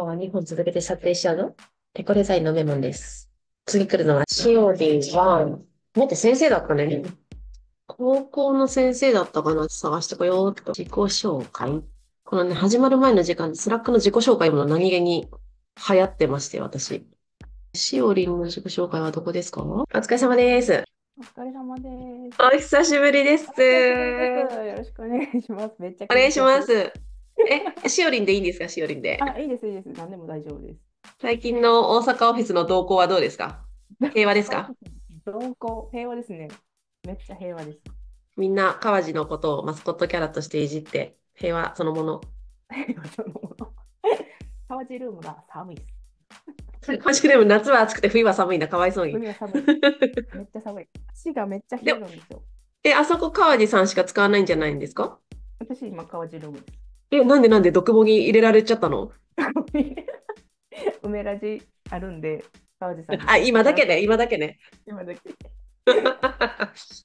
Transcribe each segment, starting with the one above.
今日は2本続けて撮影しちゃうのエコデザインのメモンです。次来るのは、しおりは、待って先生だったね。高校の先生だったかな探してこようっと。自己紹介。このね、始まる前の時間スラックの自己紹介も何気に流行ってまして、私。シオリんの自己紹介はどこですかお疲れ様です。お疲れ様です。お久しぶりです。よろしくお願いします。めっちゃお願いします。え、しおりんでいいんですか、しおりんで。あ、いいです、いいです、何でも大丈夫です。最近の大阪オフィスの動向はどうですか平和ですか動向、平和ですね。めっちゃ平和です。みんな川路のことをマスコットキャラとしていじって、平和そのもの。平和そのもの。川路ルームが寒いです。今週でも夏は暑くて冬は寒いな、かわいそうに。めっちゃ寒い。足がめっちゃ冷えるんですよ。え、あそこ川路さんしか使わないんじゃないんですか私今川路ルームです。え、なんでなんで独房に入れられちゃったの 梅ラジあるんで、川地さん。あ、今だけね、今だけね。今だけ。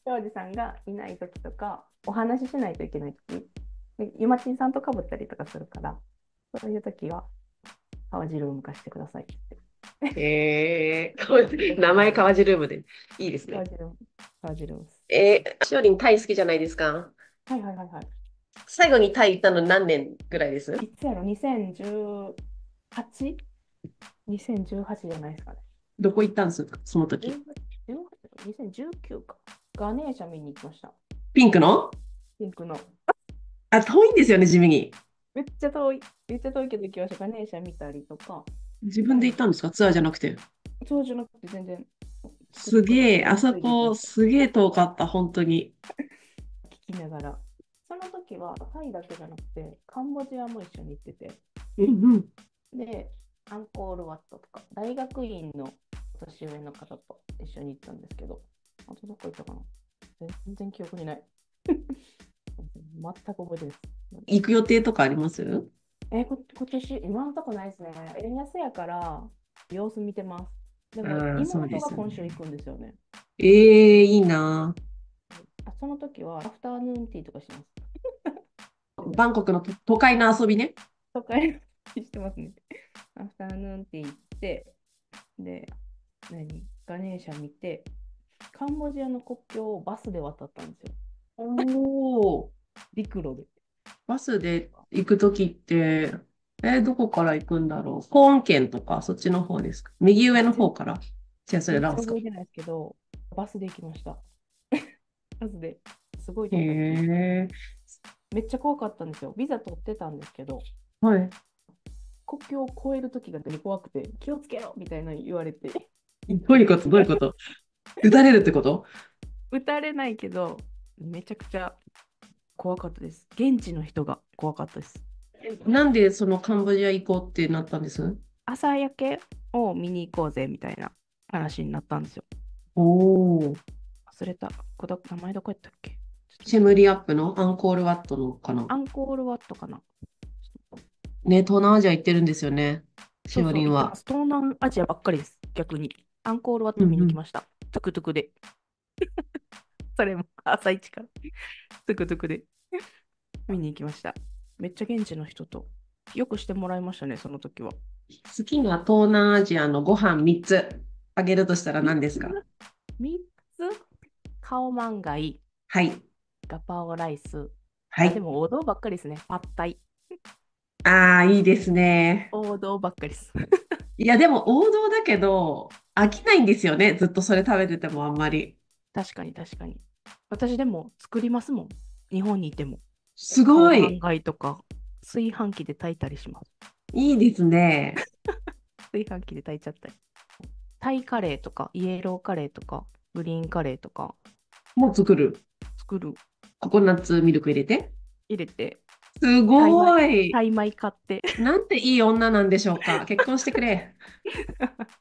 川地さんがいない時とか、お話ししないといけない時、ゆまちんさんとかぶったりとかするから、そういう時は、川地ルーム化してくださいって。えー、名前川地ルームでいいですね。川地ルーム。川地ルーム。えー、しおりんタイ好きじゃないですか。はいはいはいはい。最後にタイ行ったの何年ぐらいですいつやろ ?2018?2018 じゃないですかね。どこ行ったんですかその時。2019か。ガネーシャ見に行きました。ピンクのピンクの。あ、遠いんですよね、地味に。めっちゃ遠い。めっちゃ遠いけど行きました。ガネーシャ見たりとか。自分で行ったんですかツアーじゃなくて。ツアーじゃなくて全然。すげえ、あそこすげえ遠かった、本当に。聞きながら。その時はタイだけじゃなくてカンボジアも一緒に行ってて、うんでアンコールワットとか大学院の年上の方と一緒に行ったんですけどあとどこ行ったかな全然記憶にない 全く覚えてないです行く予定とかありますえこ今年今のとこないですね円安やから様子見てますでも妹が今週行くんですよねえー、いいなあその時はアフターヌーンティーとかします。バンコクの都会の遊びね。都会の遊びしてますね。アフターヌーンティー行って、で、何ガネーシャ見て、カンボジアの国境をバスで渡ったんですよ。おお。陸路で。バスで行く時って、えー、どこから行くんだろうコーン県とか、そっちの方ですか右上の方からじゃあ、それラオスか。ないけど、バスで行きました。数ですごい取っためっちゃ怖かったんですよビザ取ってたんですけど、はい、国境を越える時が怖くて気をつけろみたいなの言われてどういうことどういうこと 撃たれるってこと撃たれないけどめちゃくちゃ怖かったです現地の人が怖かったですなんでそのカンボジア行こうってなったんです朝焼けを見に行こうぜみたいな話になったんですよ。おお。忘れた。こだ名前どこやったっけシェムリアップのアンコールワットのかなアンコールワットかなね、東南アジア行ってるんですよね、シェムリンは。そうそう東南アジアばっかりです、逆に。アンコールワット見に来ました。うんうん、トゥクトゥクで。それも朝一から。トゥクトゥクで。見に行きました。めっちゃ現地の人と。よくしてもらいましたね、その時は。好きな東南アジアのご飯3つあげるとしたら何ですか ?3 カオマンガイ、はい、ガパオライス、はい、でも王道ばっかりですね、パッタイ。ああ、いいですね。王道ばっかりです。いや、でも王道だけど、飽きないんですよね、ずっとそれ食べててもあんまり。確かに確かに。私でも作りますもん、日本にいても。すごい。ガイとか炊飯器で炊いたりします。いいですね。炊飯器で炊いちゃったり。タイカレーとかイエローカレーとかグリーンカレーとかもう作る作るココナッツミルク入れて入れてすごいタイ米買ってなんていい女なんでしょうか結婚してくれ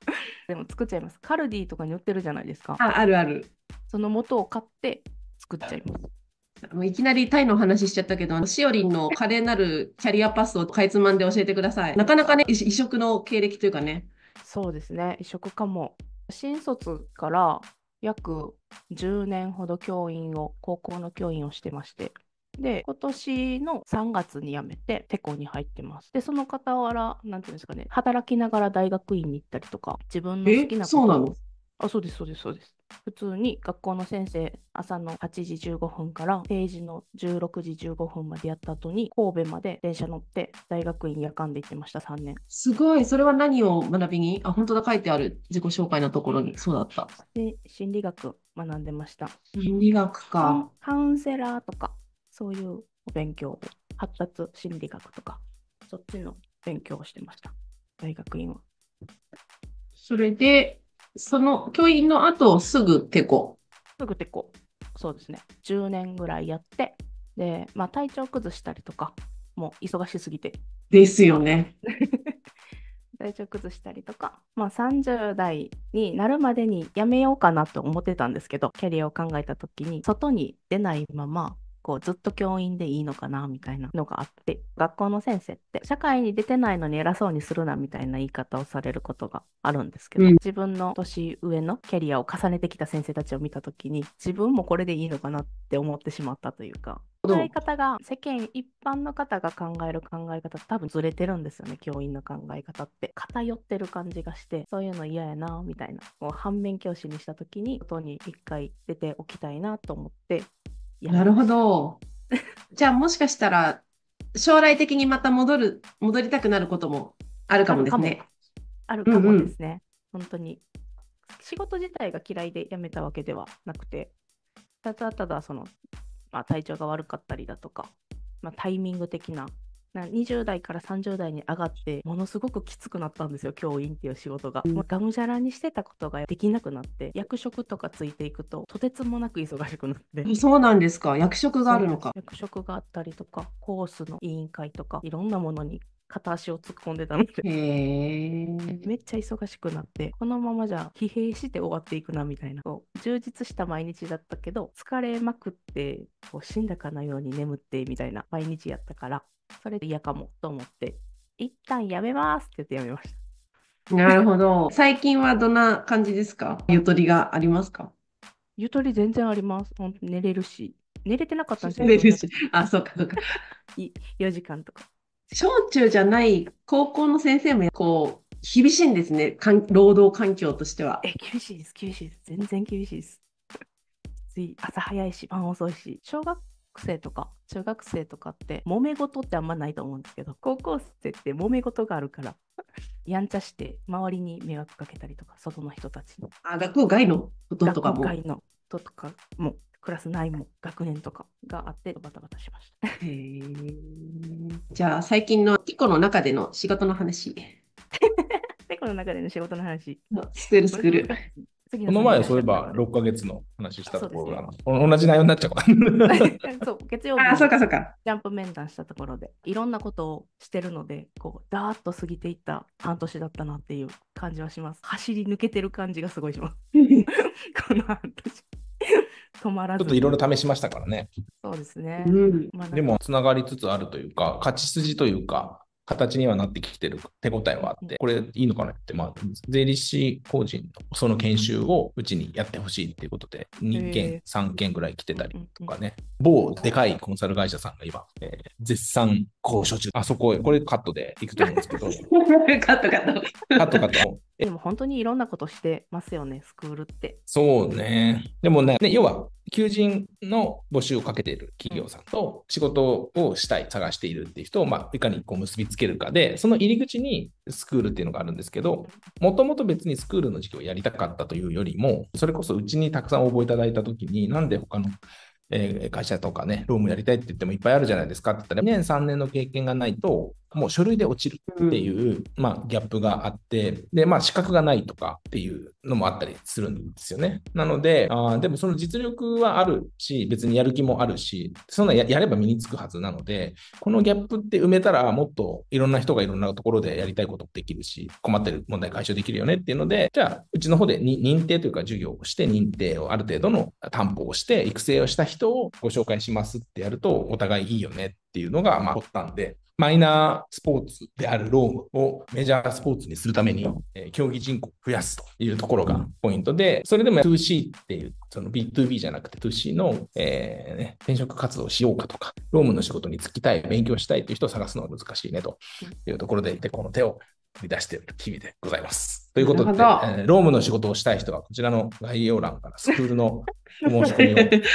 でも作っちゃいますカルディとかに売ってるじゃないですかああるあるその元を買って作っちゃいますもういきなりタイの話しちゃったけど、しおりんの華麗なるキャリアパスをかいつまんで教えてください。なかなかね、異色の経歴というかね。そうですね、異色かも。新卒から約10年ほど教員を高校の教員をしてましてで今年の3月に辞めてテコに入ってますでその傍らなんていうんですかね働きながら大学院に行ったりとか自分の好きなことをあ、そうです、そうです、そうです。普通に学校の先生、朝の8時15分から定時の16時15分までやった後に、神戸まで電車乗って、大学院夜間で行ってました、3年。すごい、それは何を学びにあ、本当だ、書いてある、自己紹介のところに、そうだった。で、心理学学んでました。心理学か。カウンセラーとか、そういうお勉強、発達心理学とか、そっちの勉強をしてました、大学院は。それで、その教員の後すぐテコ。すぐテコ。そうですね。10年ぐらいやって、で、まあ、体調崩したりとか、もう忙しすぎて。ですよね。体調崩したりとか、まあ、30代になるまでにやめようかなと思ってたんですけどキャリアを考えた時に外に出ないままこうずっと教員でいいのかなみたいなのがあって学校の先生って社会に出てないのに偉そうにするなみたいな言い方をされることがあるんですけど、うん、自分の年上のキャリアを重ねてきた先生たちを見た時に自分もこれでいいのかなって思ってしまったというか。考え方が世間一般の方が考える考え方多分ずれてるんですよね教員の考え方って偏ってる感じがしてそういうの嫌やなみたいな反面教師にした時に外に一回出ておきたいなと思ってなるほど。じゃあもしかしたら将来的にまた戻る戻りたくなることもあるかもですね。あるかもですね、うんうん、本当に。仕事自体が嫌いで辞めたわけではなくて、ただただその、まあ、体調が悪かったりだとか、まあ、タイミング的なな20代から30代に上がってものすごくきつくなったんですよ教員っていう仕事が、まあ、がむしゃらにしてたことができなくなって役職とかついていくととてつもなく忙しくなってそうなんですか役職があるのか役職があったりとかコースの委員会とかいろんなものに片足を突っ込んでたのでめっちゃ忙しくなってこのままじゃ疲弊して終わっていくなみたいな充実した毎日だったけど疲れまくってこう死んだかのように眠ってみたいな毎日やったからそれで嫌かもと思って一旦やめますって言ってやめました。なるほど。最近はどんな感じですかゆとりがありますかゆとり全然あります。寝れるし。寝れてなかったんですよ。寝れるし。あ、そうかそうか。4時間とか。小中じゃない高校の先生もこう厳しいんですね労働環境としては。え厳しいです厳しいです全然厳しいです。朝早いし晩遅いし小学生とか中学生とかって揉め事ってあんまないと思うんですけど高校生って揉め事があるからやんちゃして周りに迷惑かけたりとか外の人たちに。あ学校外のこととかも。学校外のこととかもクラス内も学年とかがあってバタバタしました。へじゃあ最近のティコの中での仕事の話。ティコの中での仕事の話。スクールスクール。この前、そういえば6か月の話したところが、ね、同じ内容になっちゃう そう、月曜日あそうかそうかジャンプ面談したところで、いろんなことをしてるので、こう、ダーッと過ぎていった半年だったなっていう感じはします。走り抜けてる感じがすごいします。この半年。止まらず。ちょっといろいろ試しましたからね。そうですね。うん、でも、つながりつつあるというか、勝ち筋というか、形にはなってきてる手応えはあって、これいいのかなって、まあ、税理士法人のその研修をうちにやってほしいっていうことで、2件、3件ぐらい来てたりとかね、某でかいコンサル会社さんが今、えー、絶賛交渉中、あそこ、これカットでいくと思うんですけど、カットカット。カットカット。でも本当にいろんなことしてますよね、スクールって。そうね。でもね、ね要は求人の募集をかけている企業さんと仕事をしたい、探しているっていう人を、まあ、いかにこう結びつけるかで、その入り口にスクールっていうのがあるんですけど、もともと別にスクールの授業をやりたかったというよりも、それこそうちにたくさん応募いただいたときに、なんで他のえ会社とかね、ロームやりたいって言ってもいっぱいあるじゃないですかって言ったら、2年、3年の経験がないと、もう書類で落ちるっていう、まあ、ギャップがあって、で、まあ、資格がないとかっていうのもあったりするんですよね。なので、あでもその実力はあるし、別にやる気もあるし、そんなやれば身につくはずなので、このギャップって埋めたら、もっといろんな人がいろんなところでやりたいことできるし、困ってる問題解消できるよねっていうので、じゃあ、うちの方で認定というか、授業をして、認定をある程度の担保をして、育成をした人をご紹介しますってやると、お互いいいよねっていうのが、まあ、たんで、マイナースポーツであるロームをメジャースポーツにするために、えー、競技人口を増やすというところがポイントで、それでも 2C っていう、その B2B じゃなくて 2C の、えーね、転職活動をしようかとか、ロームの仕事に就きたい、勉強したいという人を探すのは難しいねというところで、でこの手を生出している君でございます。ということで、えー、ロームの仕事をしたい人は、こちらの概要欄からスクールの申し込みを、キ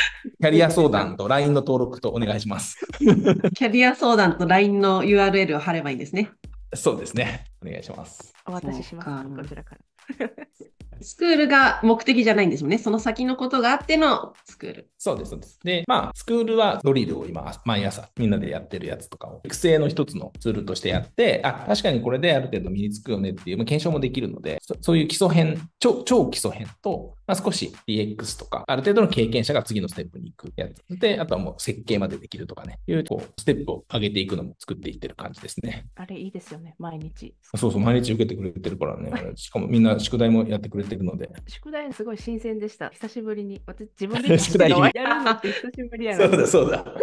ャリア相談と LINE の登録とお願いします。キャリア相談と LINE の URL を貼ればいいんですね。そうですね。お願いします。お渡しします。こちらから。スクールが目的じゃないんですよね。その先のことがあってのスクール。そうです、そうです。で、まあ、スクールはドリルを今、毎朝みんなでやってるやつとかを育成の一つのツールとしてやって、あ、確かにこれである程度身につくよねっていう、まあ、検証もできるのでそ、そういう基礎編、超超基礎編と、まあ、少し DX とか、ある程度の経験者が次のステップに行くやつで、あとはもう設計までできるとかね、いうこうステップを上げていくのも作っていってる感じですね。あれいいですよね、毎日。そうそう、毎日受けてくれてるからね、しかもみんな宿題もやってくれてるので。宿題すごい新鮮でした。久しぶりに。私、自分で 宿題やるのって久しぶりやな。そうだ、そうだ。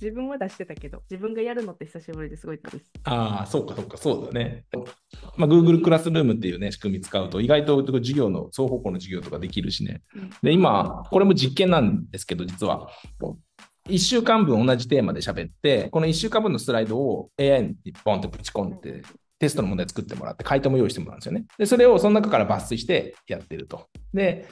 自分は出してたけど、自分がやるのって久しぶりですごいです。ああ、そうか、そうか、そうだね。まあ、Google クラスルームっていうね、仕組み使うと、意外と授業の、双方向の授業とかできるしね。で、今、これも実験なんですけど、実は。1週間分同じテーマで喋って、この1週間分のスライドを AI にポンってぶち込んで、テストの問題作ってもらって、回答も用意してもらうんですよね。で、それをその中から抜粋してやってると。で、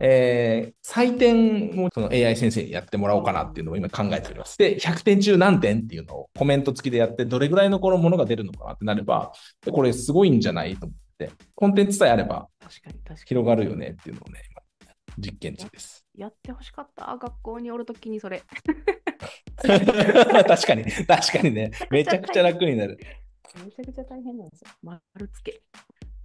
えー、採点をその AI 先生にやってもらおうかなっていうのを今考えております。で、100点中何点っていうのをコメント付きでやって、どれぐらいのこのものが出るのかなってなれば、これすごいんじゃないと思って、コンテンツさえあれば広がるよねっていうのをね、今実験中です。やってほしかった、学校におるときにそれ。確かに、確かにね、めちゃくちゃ楽になる。めちゃくちゃ大変なんですよ。丸つけ、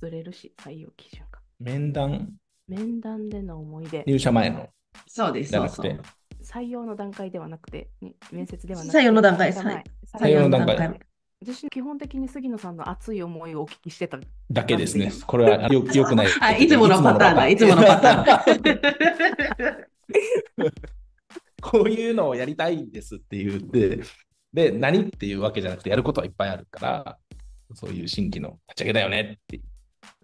ずれるし、採用基準が。面談面談での思い出。入社前の。そうです。じゃなくて。採用の段階ではなくて、面接ではなくて。採用の段階です。はい、採用の段階。身基本的に杉野さんの熱い思いをお聞きしてただけですね。これはよよくない。あいつものパターンだ、いつものパターン。こういうのをやりたいんですって言って、で、何っていうわけじゃなくて、やることはいっぱいあるから、そういう新規の立ち上げだよねって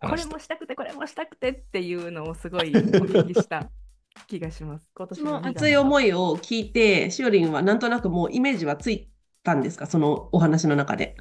これもしたくてこれもしたくてっていうのをすごいお聞きした。気がします。今年の熱い思いを聞いて、しおりんはなんとなくもうイメージはついたんですか、そのお話の中で。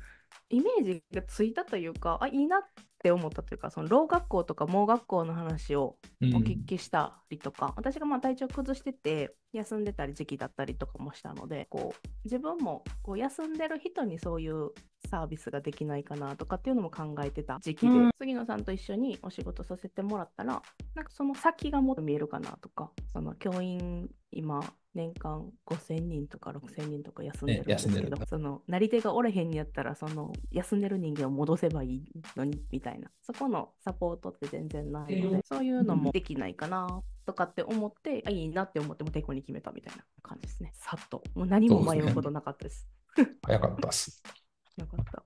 イメージがついたというか、あいいなっって思ったというかそのろう学校とか盲学校の話をお聞きしたりとか、うん、私がまあ体調崩してて休んでたり時期だったりとかもしたのでこう自分もこう休んでる人にそういうサービスができないかなとかっていうのも考えてた時期で、うん、杉野さんと一緒にお仕事させてもらったらなんかその先がもっと見えるかなとかその教員今年間5000人とか6000人とか休んでるんですけど、ね、そのなり手がおれへんにやったらその休んでる人間を戻せばいいのにみたいいなそこのサポートって全然ないので、そういうのもできないかなとかって思って、うん、いいなって思ってもテコに決めたみたいな感じですねさっともう何も迷うことなかったです、ね、早かったっす よかった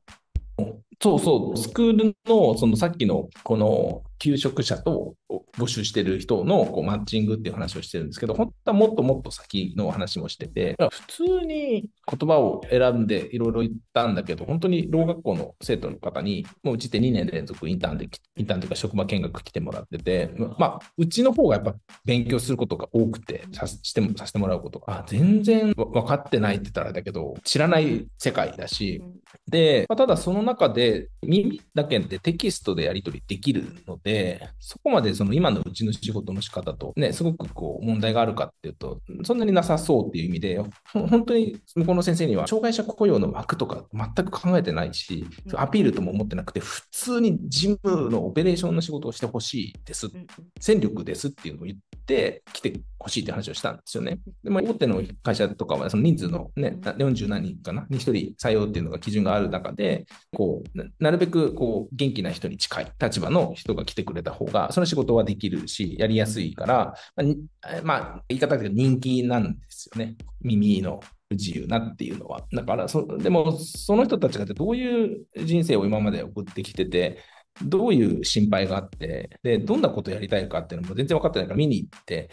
そうそう、スクールのそのさっきのこの求職者と募集してる人のこうマッチングっていう話をしてるんですけど、本当はもっともっと先の話もしてて、普通に言葉を選んでいろいろ言ったんだけど、本当に老学校の生徒の方に、もううちって2年連続インターンで、インターンというか職場見学来てもらってて、まあ、うちの方がやっぱ勉強することが多くて、さしてもさせてもらうことが、あ、全然分かってないって言ったらだけど、知らない世界だし、で、まあ、ただその中で耳だけでテキストでやり取りできるので、で、そこまでその今のうちの仕事の仕方とね、すごくこう問題があるかっていうと、そんなになさそうっていう意味で、本当に向こうの先生には、障害者雇用の枠とか全く考えてないし、アピールとも思ってなくて、普通に事務のオペレーションの仕事をしてほしいです、戦力ですっていうのを言っって来てほしいって話をしたんですよね。でまあ、大手の会社とかはその人数の、ね、40何人かなに1人採用っていうのが基準がある中でこうなるべくこう元気な人に近い立場の人が来てくれた方がその仕事はできるしやりやすいから、まあ、まあ、言い方がけど人気なんですよね耳の自由なっていうのは。だからそ、でも、その人たちがどういう人生を今まで送ってきてて、どういう心配があって、で、どんなことやりたいかっていうのも全然分かってないから見に行って、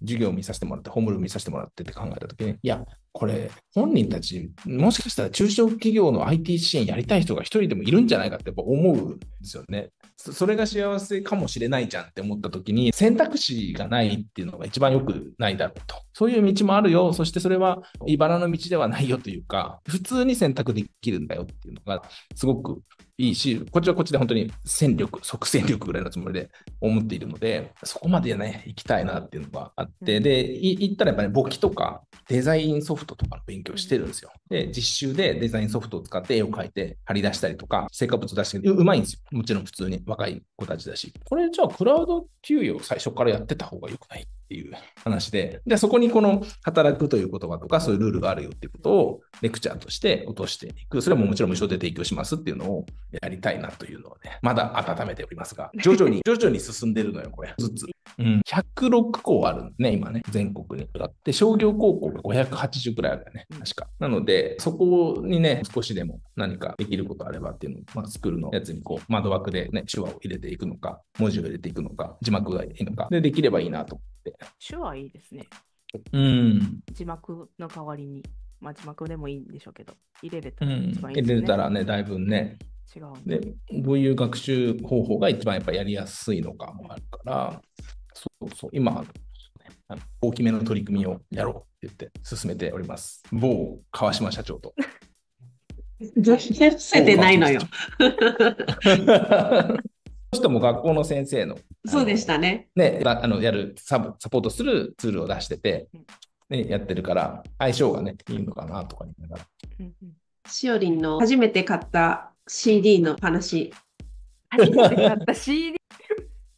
授業を見させてもらって、ホームルーム見させてもらってって考えたときに、いや、これ、本人たち、もしかしたら中小企業の IT 支援やりたい人が一人でもいるんじゃないかってやっぱ思うんですよねそ。それが幸せかもしれないじゃんって思ったときに、選択肢がないっていうのが一番良くないだろうと。そういう道もあるよ。そしてそれは茨の道ではないよというか、普通に選択できるんだよっていうのが、すごくいいし、こっちはこっちで本当に戦力、即戦力ぐらいのつもりで思っているので、そこまでね、行きたいなっていうのがあって、で、行ったらやっぱり、ね、簿記とかデザインソフトとかの勉強してるんですよ。で、実習でデザインソフトを使って絵を描いて貼り出したりとか、成果物出してうまいんですよ。もちろん普通に若い子たちだし。これじゃあクラウド給与を最初からやってた方が良くないっていう話で、でそこにこの働くという言葉とか、そういうルールがあるよっていうことをレクチャーとして落としていく、それももちろん無償で提供しますっていうのをやりたいなというのをね、まだ温めておりますが、徐々に、徐々に進んでるのよ、これ、ずつ。うん、106校あるんですね、今ね、全国に。だって商業高校が580くらいあるよね、確か。なので、そこにね、少しでも何かできることあればっていうのを、まあ、スクールのやつにこう、窓枠でね、手話を入れていくのか、文字を入れていくのか、字幕がいいのか、で、できればいいなと。手話いいですね。うん。字幕の代わりに、まあ、字幕でもいいんでしょうけど、入れれたら一番いいですね、うん、入れたらね、だいぶね。違う、ね、で、どういう学習方法が一番やっぱやりやすいのかもあるから、そうそう、今、大きめの取り組みをやろうって言って進めております。某川島社長と。出 せてないのよ。人も学校の先生のそうでしたねねあのやるササポートするツールを出してて、ね、やってるから相性がねいいのかなとか言いながら。うんうん、しおりんの初めて買った CD の話。初めて買った CD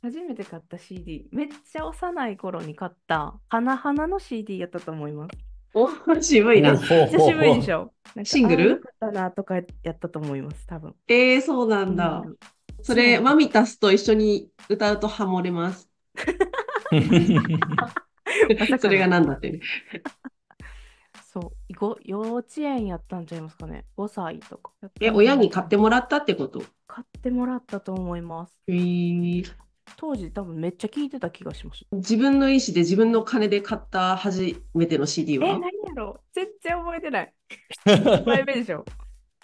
初めて買った CD めっちゃ幼い頃に買った花花の CD やったと思いますお渋いなめっちゃ渋いでしょシングルだなとかやったと思います多分えー、そうなんだ、うんそれ、マミタスと一緒に歌うとハモれます。それが何だってね。そうご幼稚園やったんちゃいますかね5歳とかえ親に買ってもらったってこと買ってもらったと思いますえー、当時多分めっちゃ聞いてた気がします自分の意思で自分の金で買った初めての CD はえ何やろ全然覚えてない枚 目でしょ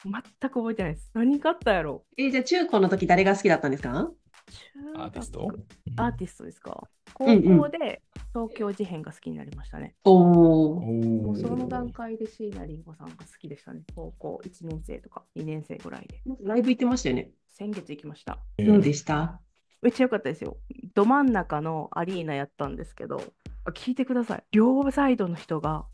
全く覚えてないです。何があったやろえー、じゃあ中高の時誰が好きだったんですか中アーティストアーティストですか。高校で東京事変が好きになりましたね。うんうん、その段階で椎名林檎さんが好きでしたね。高校1年生とか2年生ぐらいで。ライブ行ってましたよね。先月行きました。どうでしためっちゃ良かったですよ。ど真ん中のアリーナやったんですけど、聞いてください。両サイドの人が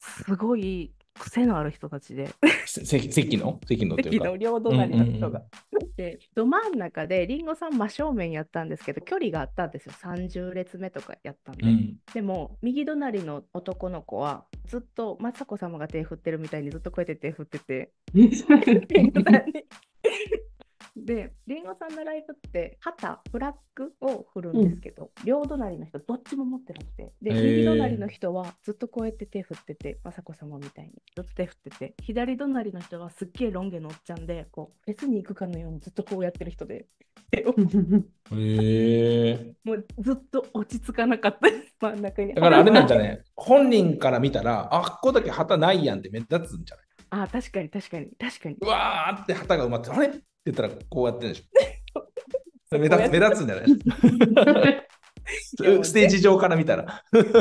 すごい癖のある人たちで席 の席の席の両隣の人が、うんうん、でど真ん中でりんごさん真正面やったんですけど距離があったんですよ30列目とかやったんで、うん、でも右隣の男の子はずっと雅子様が手振ってるみたいにずっとこうやって手振ってて でりんごさんのライブって旗フラッグを振るんですけど、うん、両隣の人どっちも持ってなくてで右隣の人はずっとこうやって手振ってて雅子様みたいにずっと手振ってて左隣の人はすっげえロン毛のおっちゃんでこうフェスに行くかのようにずっとこうやってる人で。え。もうずっと落ち着かなかったです 真ん中にだからあれなんじゃない本人から見たらあっこだけ旗ないやんって目立つんじゃないあ確かに確かに確かに。うわーって旗が埋まって、あれ言ったらこうやってるでしょ。目立目立つんじゃない ステージ上から見たら。絶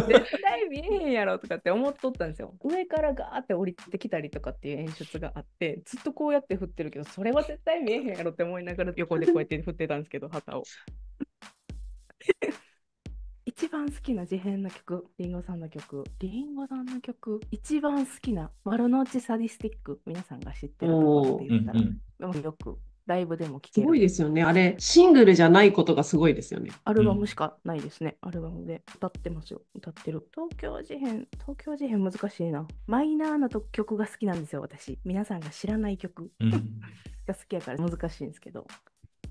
対見えへんやろとかって思っとったんですよ。上からガーって降りてきたりとかっていう演出があって、ずっとこうやって振ってるけど、それは絶対見えへんやろって思いながら横でこうやって振ってたんですけど、旗を。一番好きな事変の曲、リンゴさんの曲、リンゴさんの曲、一番好きな丸の内サディスティック、皆さんが知ってるとこ言ったら、うんうん、よくライブでも聴ける。すごいですよね。あれ、シングルじゃないことがすごいですよね。アルバムしかないですね。うん、アルバムで歌ってますよ。歌ってる。東京事変、東京事変難しいな。マイナーな曲が好きなんですよ、私。皆さんが知らない曲、が好きやから難しいんですけど。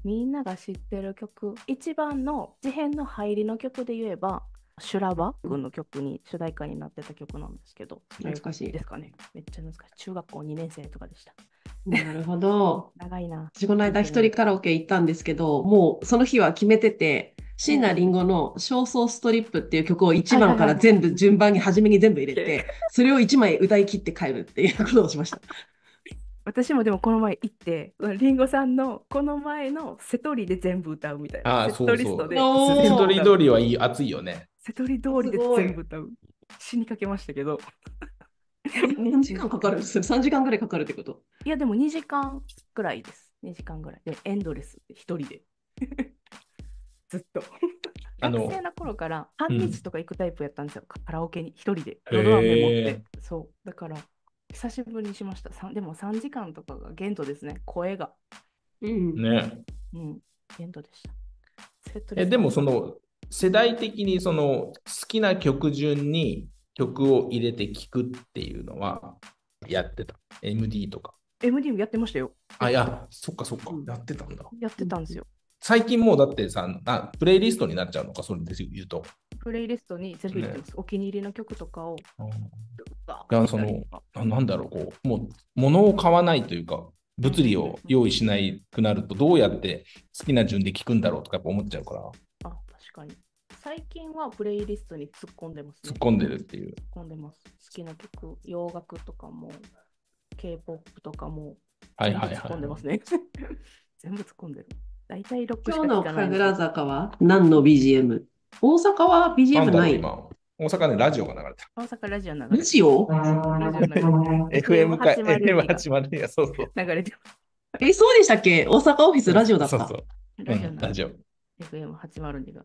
みんなが知ってる曲、一番の事変の入りの曲で言えば、修羅場君の曲に主題歌になってた曲なんですけど、難かしいですかね。めっちゃ難しい。中学校2年生とかでした。なるほど。長いな。私この間一人カラオケ行ったんですけど、もうその日は決めてて、椎名林檎の「焦燥ストリップ」っていう曲を1番から全部順番に初めに全部入れて、それを1枚歌い切って帰るっていうことをしました。私もでもこの前行ってりんごさんのこの前のセトリで全部歌うみたいなあセトリストでセトリ通りはいい熱いよねセトリ通りで全部歌う死にかけましたけど 何時間かかるんです ?3 時間ぐらいかかるってこといや、でも2時間くらいです。2時間ぐらい。エンドレス、1人で。ずっと。学生の頃から半日とか行くタイプやったんですよ、うん、カラオケに1人で、ドアメ持って、そう、だから久しぶりにしました、でも3時間とかが限度ですね、声が。うん、ね。うん、限度でした。えでもその世代的にその好きな曲順に曲を入れて聴くっていうのはやってた。MD とか。MD もやってましたよ。あ、いや、そっかそっか、うん、やってたんだ。やってたんですよ。最近もうだってさあ、プレイリストになっちゃうのか、それですよ、言うと。プレイリストに全部入れてます、ね、お気に入りの曲とかを。あそのな、なんだろう、こう、もう、物を買わないというか、物理を用意しないくなると、どうやって好きな順で聞くんだろうとかやっぱ思っちゃうから。あ、確かに。最近はプレイリストに突っ込んでます、ね、突っ込んでるっていう。突っ込んでます。好きな曲、洋楽とかも、K-POP とかも、はいはいはい。突っ込んでますね。全部突っ込んでる。大体ロッ今日の神楽坂は何の BGM? 大阪は BGM ない。大阪ね、ラジオが流れた。大阪ラジオ流れた。ラジオ ?FM か、f m 始まるや、そうそう。流れてます。え、そうでしたっけ大阪オフィスラジオだった。そうそう。ラジオ。FM802 が。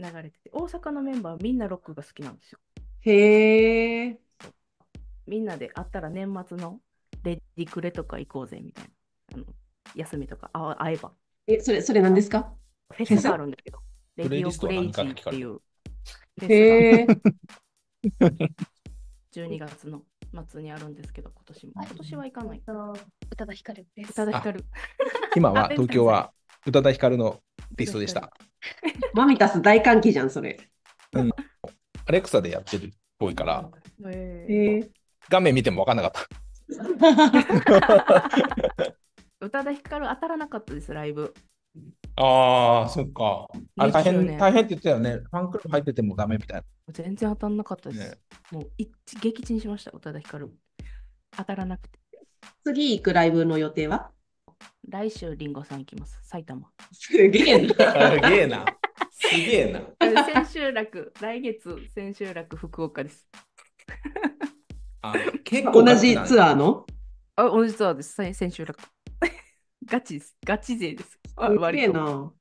流れてて、大阪のメンバーみんなロックが好きなんですよ。へえ。みんなで会ったら年末のレディクレとか行こうぜみたいな。あの休みとかあ会えば。え、それ、それ何ですかフェスがあるんだけど。レディオクレイジーっていう。へえ。12 月の末にあるんですけど、今年も。今年は行かない。宇多田ヒカルです。宇多田ヒカル。今は 東京は宇多田ヒカルのリストでした。マミタス大歓喜じゃん、それ。うん。アレクサでやってるっぽいから、えー、画面見ても分かんなかった。宇多田ヒカル当たらなかったです、ライブ。ああ、そっか。あれ大変、ね、大変って言ったよね。ファンクラブ入っててもダメみたいな。全然当たんなかったです。ね、もう一撃沈しました、宇多田ヒカル。当たらなくて。次行くライブの予定は来週リンゴさん行きます。埼玉。すげえな。すげえな。すげえな。千秋楽、来月千秋楽福岡です。あ 結構同じツアーのあ同じツアーです。千秋楽。ガチです。ガチ勢です。あ、悪いな。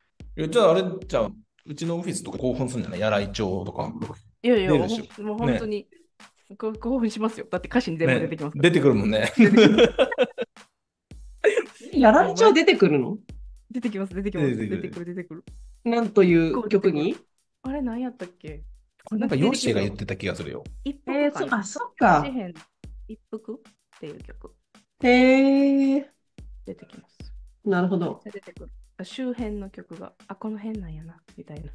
じゃああれじゃうちのオフィスとか興奮するんじゃないやらいうとか。いやいや、もう本当に、ね、興奮しますよ。だって歌詞に全部出てきます、ね、出てくるもんね。やられちゃう出てくるの出てきます、出てきます。出てくる、出てくる。なんという曲にあれ、何やったっけこれなんかヨッシーが言ってた気がするよ。一服、えー、そあ、そっか。一服っていう曲。へえ。出てきます。なるほど。出てくる周辺の曲が、あ、この辺なんやな、みたいな。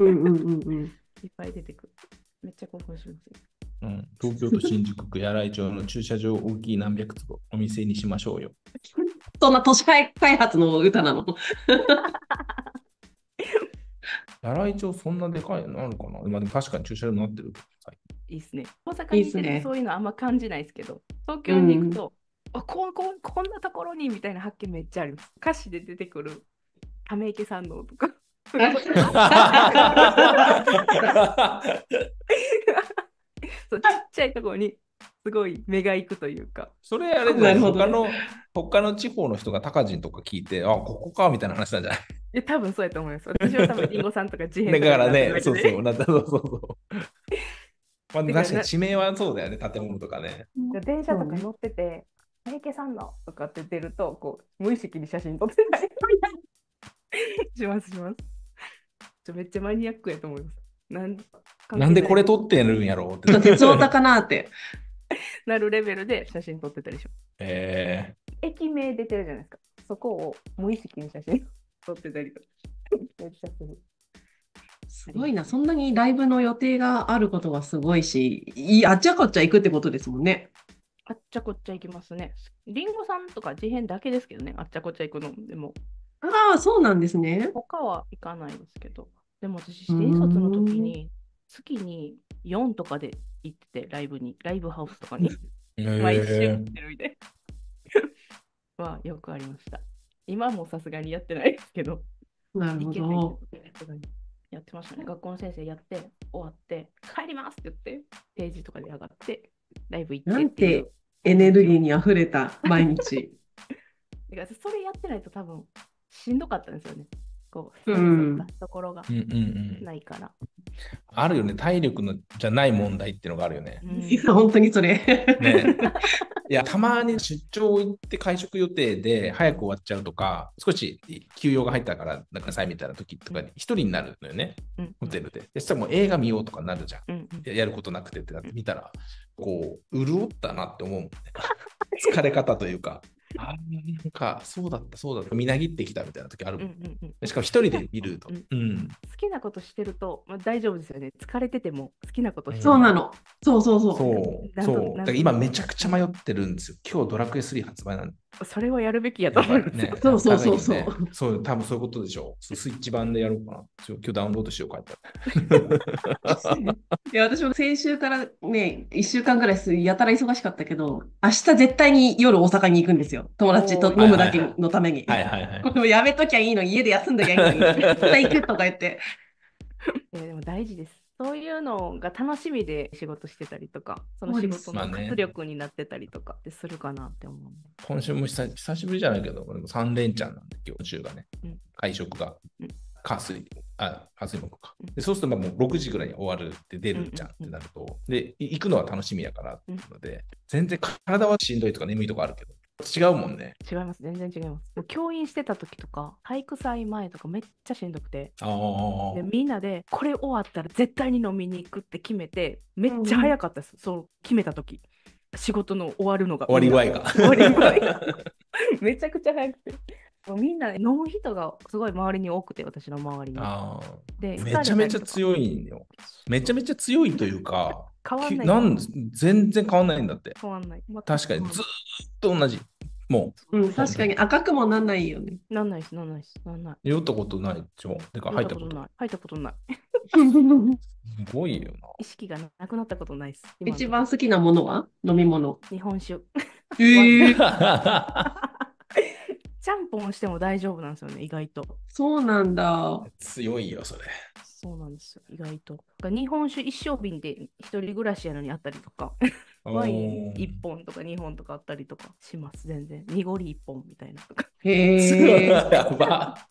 うんうんうんうん。いっぱい出てくる。めっちゃ興奮します。うん、東京都新宿区らい町の駐車場大きい何百坪お店にしましょうよ。そんな都市開発の歌なのらい町そんなでかいのあるかな、まあ、でも確かに駐車場になってる。いいっすね。大阪にいて、そういうのあんま感じないですけど、東京に行くと、うん、あこここんなところにみたいな発見めっちゃあります。歌詞で出てくるため池んのとか。そうちっちゃいところにすごい目がいくというか。それあれじゃない、ね、他の他の地方の人がジンとか聞いて、あ、ここかみたいな話なんじゃないえ 多分そうやと思います。私は多分リンゴさんとか自閉だからね、そうそう、なそうそうそう。まあ、確かに地名はそうだよね、建物とかね。電車とか乗ってて、三池さんのとかって出ると、こう無意識に写真撮ってない しますします。めっちゃマニアックやと思います。なんなんでこれ撮ってるんやろうって。鉄オタかなって。なるレベルで写真撮ってたでしょ。えー、駅名出てるじゃないですか。そこを無意識に写真 撮ってたりとか。すごいな、そんなにライブの予定があることがすごいし、いあっちゃこっちゃ行くってことですもんね。あっちゃこっちゃ行きますね。りんごさんとか事変だけですけどね、あっちゃこっちゃ行くの。でも。ああ、そうなんですね。他は行かないですけど。でも私、新卒の時に、月に4とかで行ってて、ライブに、ライブハウスとかに、毎週行ってるみたいな。は、よくありました。今もさすがにやってないですけど。なるほど。やってましたね。学校の先生やって、終わって、帰りますって言って、ページとかで上がって、ライブ行ってなんてエネルギーにあふれた毎日。それやってないと多分しんどかったんですよね。こう、うんところがないから、うんうんうん。あるよね、体力のじゃない問題っていうのがあるよね。うん、本当にそれ。ね、いや、たまに出張行って会食予定で早く終わっちゃうとか、少し休養が入ったからなんかさいみたいな時とかに一人になるのよね、うん、ホテルで。そしたらもう映画見ようとかなるじゃん。うんうん、やることなくてってなって見たら、こう、潤ったなって思うね。疲れ方というか。あなんかそうだったそうだったみなぎってきたみたいな時あるもん,、うんうんうん、しかも一人で見ると、うん、好きなことしてると、まあ、大丈夫ですよね疲れてても好きなことしてるそうなのそうそうそうそうそうだから今めちゃくちゃ迷ってるんですよ今日ドラクエ3発売なんそれはやるべきやと思うんね、そうそうそうそう。そう、多分そういうことでしょう。スイッチ版でやろうかな。今日ダウンロードしようかって。いや、私も先週からね、1週間ぐらいやたら忙しかったけど、明日絶対に夜大阪に行くんですよ。友達と飲むだけのために。はいはいはい。これ もやめときゃいいの、家で休んだきゃいいのに。絶対行くとか言って。いや、でも大事です。そういうのが楽しみで仕事してたりとか、その仕事の活力になってたりとかってするかなって思う。まあね、今週も久しぶりじゃないけど、俺も3連チャンなんで、今日中がね、うん、会食が、火水、あ、火水木か。でそうすると、まあもう6時ぐらいに終わるって出るじゃんってなると、で、行くのは楽しみやからってので、全然体はしんどいとか眠いとかあるけど、違うもんね。違います、全然違います。教員してた時とか、体育祭前とかめっちゃしんどくて、でみんなでこれ終わったら絶対に飲みに行くって決めて、めっちゃ早かったです、うん、そう決めた時仕事の終わるのが。終わり具合が。終わり具合が。めちゃくちゃ早くて。みんな飲む人がすごい周りに多くて、私の周りに。でめちゃめちゃ強いんよ。めちゃめちゃ強いというか、変わんない全然変わんないんだって。変わんない。まあ、確かにずと同じ。もう。うん、確かに赤くもなんないよね。なんないし、なんないし、なんない。酔ったことないでしょ。てか、入ったことない。入ったことない。すごいよな。意識がなくなったことないです。一番好きなものは飲み物。日本酒。ええー。ちゃんぽんしても大丈夫なんですよね、意外と。そうなんだ。強いよ、それ。そうなんですよ、意外と。日本酒一升瓶で一人暮らしやのにあったりとか、ワイン1本とか2本とかあったりとかします、全然。濁り1本みたいなとか。やば。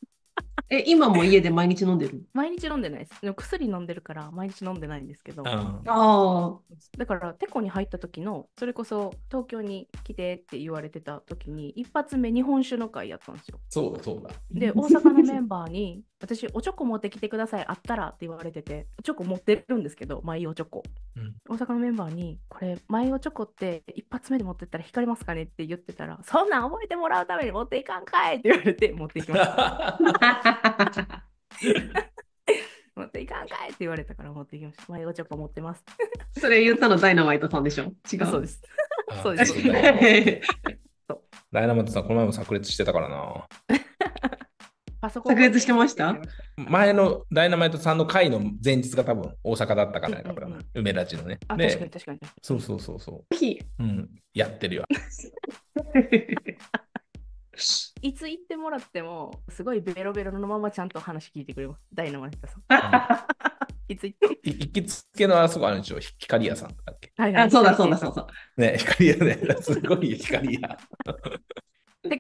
え、今も家で毎日飲んでる毎日飲んでないです。でも薬飲んでるから毎日飲んでないんですけど。ああ。だから、テコに入った時の、それこそ東京に来てって言われてた時に、一発目日本酒の会やったんですよ。そうだそうだ。で、大阪のメンバーに、私、おチョコ持ってきてください、あったらって言われてて、おチョコ持ってるんですけど、マイオチョコ。うん、大阪のメンバーに、これ、マイオチョコって一発目で持ってったら光りますかねって言ってたら、そんなん覚えてもらうために持っていかんかいって言われて、持っていきました。持っていかんかいって言われたから持ってきました。マイゴチョコ持ってます。それ言ったのダイナマイトさんでしょ違う。そうです。そうです。ダイナマイトさん、この前も炸裂してたからな。パソコン炸裂してました前のダイナマイトさんの回の前日が多分大阪だったからね、多梅田地のね。あ、確かに確かに。そうそうそうそう。うん、やってるよ。いつ行ってもらっても、すごいベロベロのままちゃんと話聞いてくれます。ダイナマイトさん。いつ行って行きつけのあそこあるんでしょ光屋さんだっけはいはい。あ、そうだそうだそうだ。ね、光屋ね。すごい光屋。